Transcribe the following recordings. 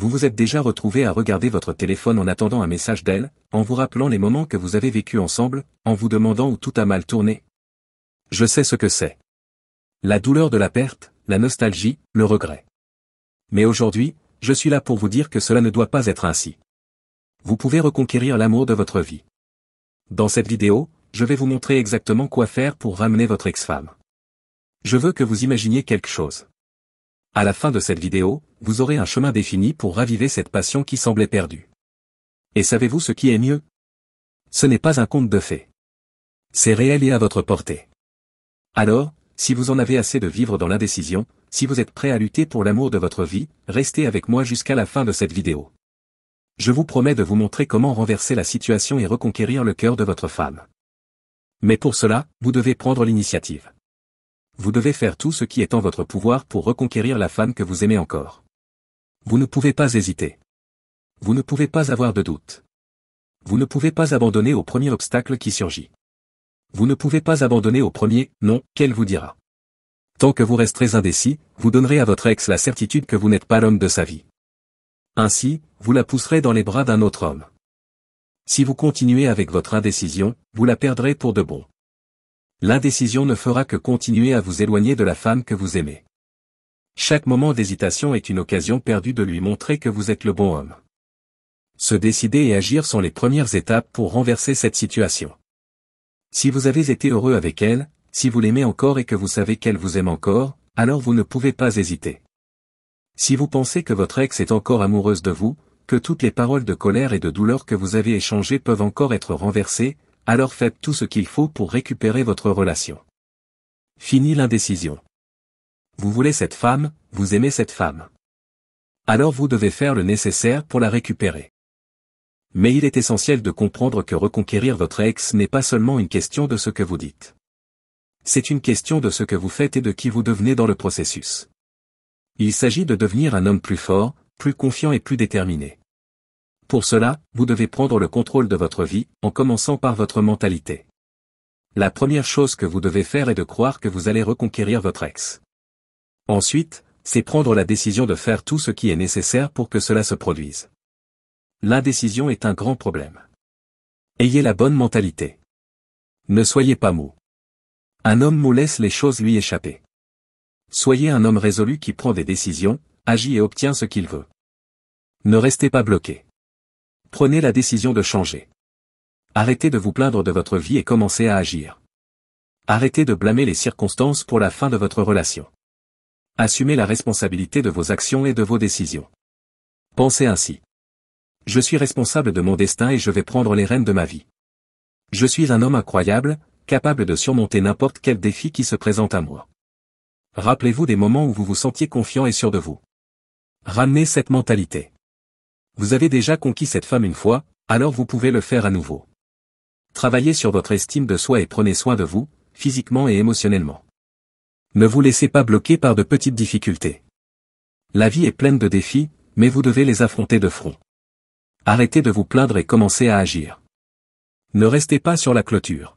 vous vous êtes déjà retrouvé à regarder votre téléphone en attendant un message d'elle, en vous rappelant les moments que vous avez vécu ensemble, en vous demandant où tout a mal tourné. Je sais ce que c'est. La douleur de la perte, la nostalgie, le regret. Mais aujourd'hui, je suis là pour vous dire que cela ne doit pas être ainsi. Vous pouvez reconquérir l'amour de votre vie. Dans cette vidéo, je vais vous montrer exactement quoi faire pour ramener votre ex-femme. Je veux que vous imaginiez quelque chose. À la fin de cette vidéo, vous aurez un chemin défini pour raviver cette passion qui semblait perdue. Et savez-vous ce qui est mieux Ce n'est pas un conte de fées. C'est réel et à votre portée. Alors, si vous en avez assez de vivre dans l'indécision, si vous êtes prêt à lutter pour l'amour de votre vie, restez avec moi jusqu'à la fin de cette vidéo. Je vous promets de vous montrer comment renverser la situation et reconquérir le cœur de votre femme. Mais pour cela, vous devez prendre l'initiative vous devez faire tout ce qui est en votre pouvoir pour reconquérir la femme que vous aimez encore. Vous ne pouvez pas hésiter. Vous ne pouvez pas avoir de doute. Vous ne pouvez pas abandonner au premier obstacle qui surgit. Vous ne pouvez pas abandonner au premier non qu'elle vous dira. Tant que vous resterez indécis, vous donnerez à votre ex la certitude que vous n'êtes pas l'homme de sa vie. Ainsi, vous la pousserez dans les bras d'un autre homme. Si vous continuez avec votre indécision, vous la perdrez pour de bon l'indécision ne fera que continuer à vous éloigner de la femme que vous aimez. Chaque moment d'hésitation est une occasion perdue de lui montrer que vous êtes le bon homme. Se décider et agir sont les premières étapes pour renverser cette situation. Si vous avez été heureux avec elle, si vous l'aimez encore et que vous savez qu'elle vous aime encore, alors vous ne pouvez pas hésiter. Si vous pensez que votre ex est encore amoureuse de vous, que toutes les paroles de colère et de douleur que vous avez échangées peuvent encore être renversées, alors faites tout ce qu'il faut pour récupérer votre relation. Fini l'indécision. Vous voulez cette femme, vous aimez cette femme. Alors vous devez faire le nécessaire pour la récupérer. Mais il est essentiel de comprendre que reconquérir votre ex n'est pas seulement une question de ce que vous dites. C'est une question de ce que vous faites et de qui vous devenez dans le processus. Il s'agit de devenir un homme plus fort, plus confiant et plus déterminé. Pour cela, vous devez prendre le contrôle de votre vie, en commençant par votre mentalité. La première chose que vous devez faire est de croire que vous allez reconquérir votre ex. Ensuite, c'est prendre la décision de faire tout ce qui est nécessaire pour que cela se produise. L'indécision est un grand problème. Ayez la bonne mentalité. Ne soyez pas mou. Un homme mou laisse les choses lui échapper. Soyez un homme résolu qui prend des décisions, agit et obtient ce qu'il veut. Ne restez pas bloqué. Prenez la décision de changer. Arrêtez de vous plaindre de votre vie et commencez à agir. Arrêtez de blâmer les circonstances pour la fin de votre relation. Assumez la responsabilité de vos actions et de vos décisions. Pensez ainsi. Je suis responsable de mon destin et je vais prendre les rênes de ma vie. Je suis un homme incroyable, capable de surmonter n'importe quel défi qui se présente à moi. Rappelez-vous des moments où vous vous sentiez confiant et sûr de vous. Ramenez cette mentalité. Vous avez déjà conquis cette femme une fois, alors vous pouvez le faire à nouveau. Travaillez sur votre estime de soi et prenez soin de vous, physiquement et émotionnellement. Ne vous laissez pas bloquer par de petites difficultés. La vie est pleine de défis, mais vous devez les affronter de front. Arrêtez de vous plaindre et commencez à agir. Ne restez pas sur la clôture.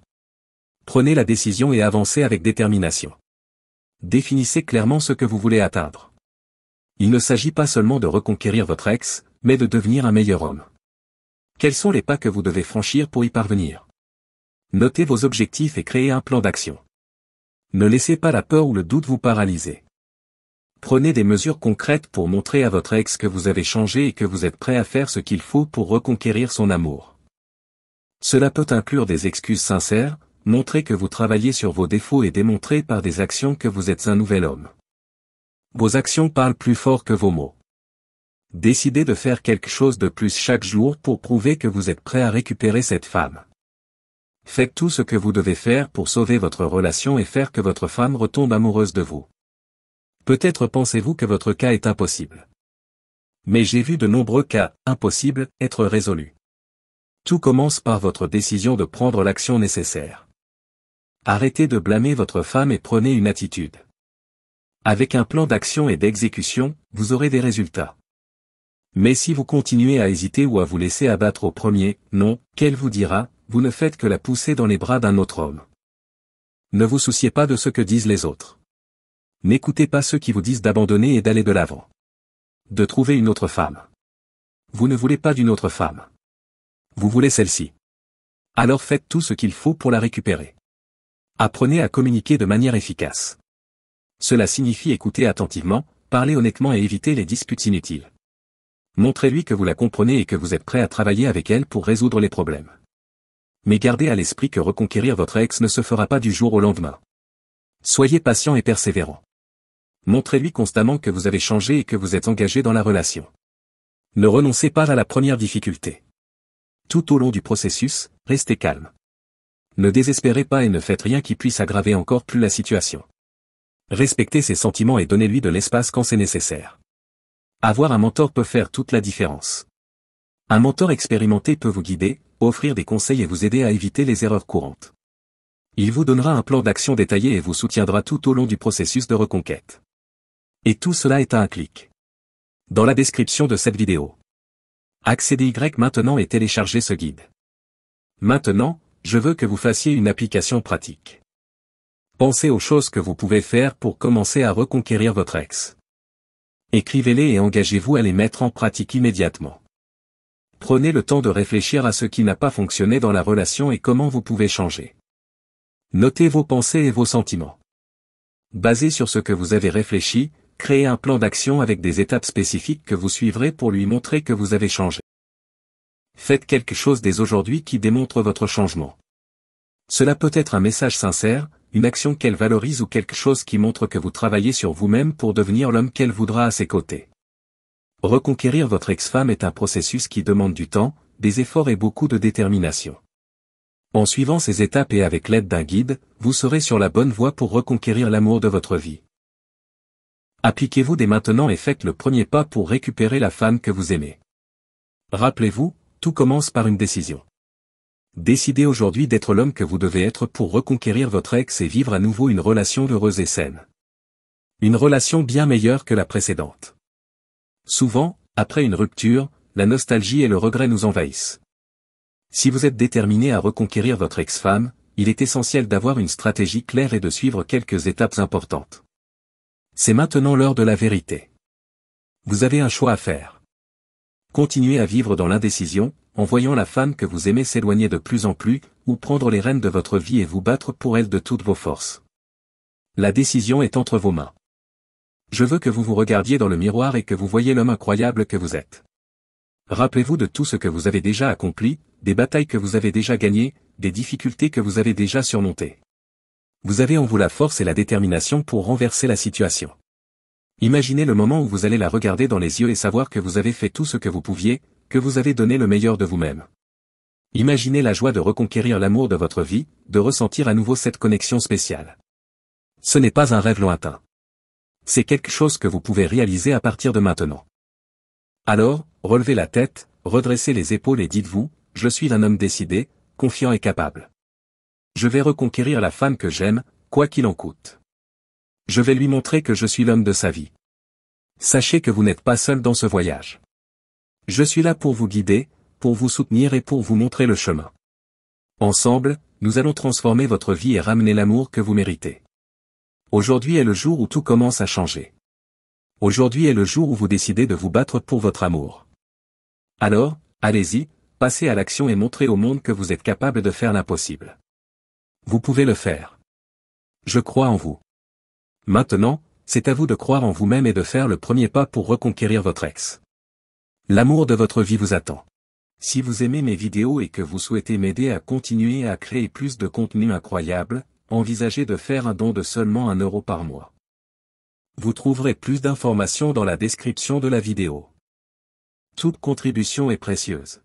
Prenez la décision et avancez avec détermination. Définissez clairement ce que vous voulez atteindre. Il ne s'agit pas seulement de reconquérir votre ex, mais de devenir un meilleur homme. Quels sont les pas que vous devez franchir pour y parvenir Notez vos objectifs et créez un plan d'action. Ne laissez pas la peur ou le doute vous paralyser. Prenez des mesures concrètes pour montrer à votre ex que vous avez changé et que vous êtes prêt à faire ce qu'il faut pour reconquérir son amour. Cela peut inclure des excuses sincères, montrer que vous travaillez sur vos défauts et démontrer par des actions que vous êtes un nouvel homme. Vos actions parlent plus fort que vos mots. Décidez de faire quelque chose de plus chaque jour pour prouver que vous êtes prêt à récupérer cette femme. Faites tout ce que vous devez faire pour sauver votre relation et faire que votre femme retombe amoureuse de vous. Peut-être pensez-vous que votre cas est impossible. Mais j'ai vu de nombreux cas impossibles être résolus. Tout commence par votre décision de prendre l'action nécessaire. Arrêtez de blâmer votre femme et prenez une attitude. Avec un plan d'action et d'exécution, vous aurez des résultats. Mais si vous continuez à hésiter ou à vous laisser abattre au premier, non, qu'elle vous dira, vous ne faites que la pousser dans les bras d'un autre homme. Ne vous souciez pas de ce que disent les autres. N'écoutez pas ceux qui vous disent d'abandonner et d'aller de l'avant. De trouver une autre femme. Vous ne voulez pas d'une autre femme. Vous voulez celle-ci. Alors faites tout ce qu'il faut pour la récupérer. Apprenez à communiquer de manière efficace. Cela signifie écouter attentivement, parler honnêtement et éviter les disputes inutiles. Montrez-lui que vous la comprenez et que vous êtes prêt à travailler avec elle pour résoudre les problèmes. Mais gardez à l'esprit que reconquérir votre ex ne se fera pas du jour au lendemain. Soyez patient et persévérant. Montrez-lui constamment que vous avez changé et que vous êtes engagé dans la relation. Ne renoncez pas à la première difficulté. Tout au long du processus, restez calme. Ne désespérez pas et ne faites rien qui puisse aggraver encore plus la situation. Respectez ses sentiments et donnez-lui de l'espace quand c'est nécessaire. Avoir un mentor peut faire toute la différence. Un mentor expérimenté peut vous guider, offrir des conseils et vous aider à éviter les erreurs courantes. Il vous donnera un plan d'action détaillé et vous soutiendra tout au long du processus de reconquête. Et tout cela est à un clic. Dans la description de cette vidéo. Accédez Y maintenant et téléchargez ce guide. Maintenant, je veux que vous fassiez une application pratique. Pensez aux choses que vous pouvez faire pour commencer à reconquérir votre ex. Écrivez-les et engagez-vous à les mettre en pratique immédiatement. Prenez le temps de réfléchir à ce qui n'a pas fonctionné dans la relation et comment vous pouvez changer. Notez vos pensées et vos sentiments. Basé sur ce que vous avez réfléchi, créez un plan d'action avec des étapes spécifiques que vous suivrez pour lui montrer que vous avez changé. Faites quelque chose dès aujourd'hui qui démontre votre changement. Cela peut être un message sincère, une action qu'elle valorise ou quelque chose qui montre que vous travaillez sur vous-même pour devenir l'homme qu'elle voudra à ses côtés. Reconquérir votre ex-femme est un processus qui demande du temps, des efforts et beaucoup de détermination. En suivant ces étapes et avec l'aide d'un guide, vous serez sur la bonne voie pour reconquérir l'amour de votre vie. Appliquez-vous dès maintenant et faites le premier pas pour récupérer la femme que vous aimez. Rappelez-vous, tout commence par une décision. Décidez aujourd'hui d'être l'homme que vous devez être pour reconquérir votre ex et vivre à nouveau une relation heureuse et saine. Une relation bien meilleure que la précédente. Souvent, après une rupture, la nostalgie et le regret nous envahissent. Si vous êtes déterminé à reconquérir votre ex-femme, il est essentiel d'avoir une stratégie claire et de suivre quelques étapes importantes. C'est maintenant l'heure de la vérité. Vous avez un choix à faire. Continuez à vivre dans l'indécision, en voyant la femme que vous aimez s'éloigner de plus en plus, ou prendre les rênes de votre vie et vous battre pour elle de toutes vos forces. La décision est entre vos mains. Je veux que vous vous regardiez dans le miroir et que vous voyez l'homme incroyable que vous êtes. Rappelez-vous de tout ce que vous avez déjà accompli, des batailles que vous avez déjà gagnées, des difficultés que vous avez déjà surmontées. Vous avez en vous la force et la détermination pour renverser la situation. Imaginez le moment où vous allez la regarder dans les yeux et savoir que vous avez fait tout ce que vous pouviez, que vous avez donné le meilleur de vous-même. Imaginez la joie de reconquérir l'amour de votre vie, de ressentir à nouveau cette connexion spéciale. Ce n'est pas un rêve lointain. C'est quelque chose que vous pouvez réaliser à partir de maintenant. Alors, relevez la tête, redressez les épaules et dites-vous, je suis un homme décidé, confiant et capable. Je vais reconquérir la femme que j'aime, quoi qu'il en coûte. Je vais lui montrer que je suis l'homme de sa vie. Sachez que vous n'êtes pas seul dans ce voyage. Je suis là pour vous guider, pour vous soutenir et pour vous montrer le chemin. Ensemble, nous allons transformer votre vie et ramener l'amour que vous méritez. Aujourd'hui est le jour où tout commence à changer. Aujourd'hui est le jour où vous décidez de vous battre pour votre amour. Alors, allez-y, passez à l'action et montrez au monde que vous êtes capable de faire l'impossible. Vous pouvez le faire. Je crois en vous. Maintenant, c'est à vous de croire en vous-même et de faire le premier pas pour reconquérir votre ex. L'amour de votre vie vous attend. Si vous aimez mes vidéos et que vous souhaitez m'aider à continuer à créer plus de contenu incroyable, envisagez de faire un don de seulement un euro par mois. Vous trouverez plus d'informations dans la description de la vidéo. Toute contribution est précieuse.